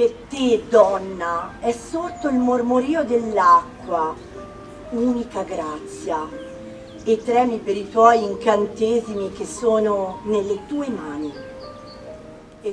Per te, donna, è sorto il mormorio dell'acqua, unica grazia, e tremi per i tuoi incantesimi che sono nelle tue mani.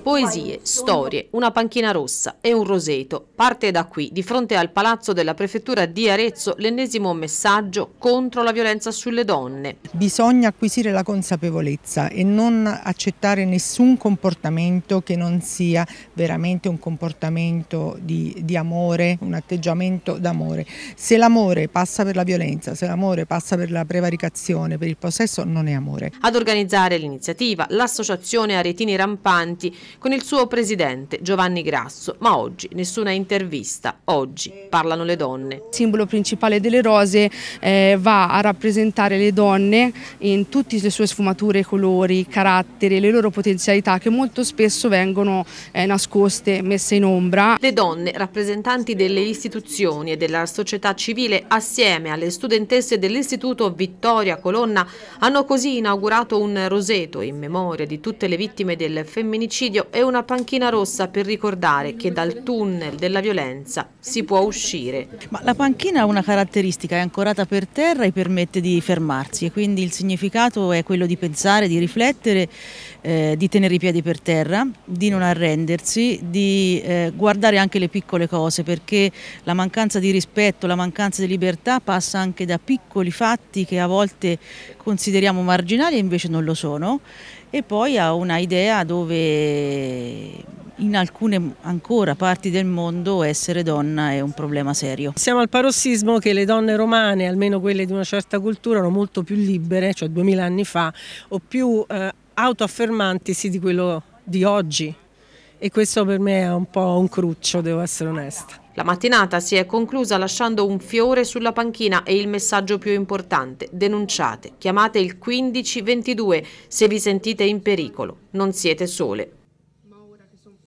Poesie, storie, una panchina rossa e un roseto. Parte da qui, di fronte al palazzo della prefettura di Arezzo, l'ennesimo messaggio contro la violenza sulle donne. Bisogna acquisire la consapevolezza e non accettare nessun comportamento che non sia veramente un comportamento di, di amore, un atteggiamento d'amore. Se l'amore passa per la violenza, se l'amore passa per la prevaricazione, per il possesso, non è amore. Ad organizzare l'iniziativa, l'associazione Aretini Rampanti con il suo presidente Giovanni Grasso, ma oggi nessuna intervista, oggi parlano le donne. Il simbolo principale delle rose eh, va a rappresentare le donne in tutte le sue sfumature, colori, caratteri, le loro potenzialità che molto spesso vengono eh, nascoste, messe in ombra. Le donne, rappresentanti delle istituzioni e della società civile, assieme alle studentesse dell'Istituto Vittoria Colonna, hanno così inaugurato un roseto in memoria di tutte le vittime del femminicidio suicidio e una panchina rossa per ricordare che dal tunnel della violenza si può uscire. Ma la panchina ha una caratteristica, è ancorata per terra e permette di fermarsi e quindi il significato è quello di pensare, di riflettere, eh, di tenere i piedi per terra, di non arrendersi, di eh, guardare anche le piccole cose perché la mancanza di rispetto, la mancanza di libertà passa anche da piccoli fatti che a volte consideriamo marginali e invece non lo sono e poi ha una idea dove in alcune ancora parti del mondo essere donna è un problema serio. Siamo al parossismo che le donne romane, almeno quelle di una certa cultura, erano molto più libere, cioè duemila anni fa, o più eh, autoaffermanti di quello di oggi e questo per me è un po' un cruccio, devo essere onesta. La mattinata si è conclusa lasciando un fiore sulla panchina e il messaggio più importante, denunciate, chiamate il 1522 se vi sentite in pericolo, non siete sole.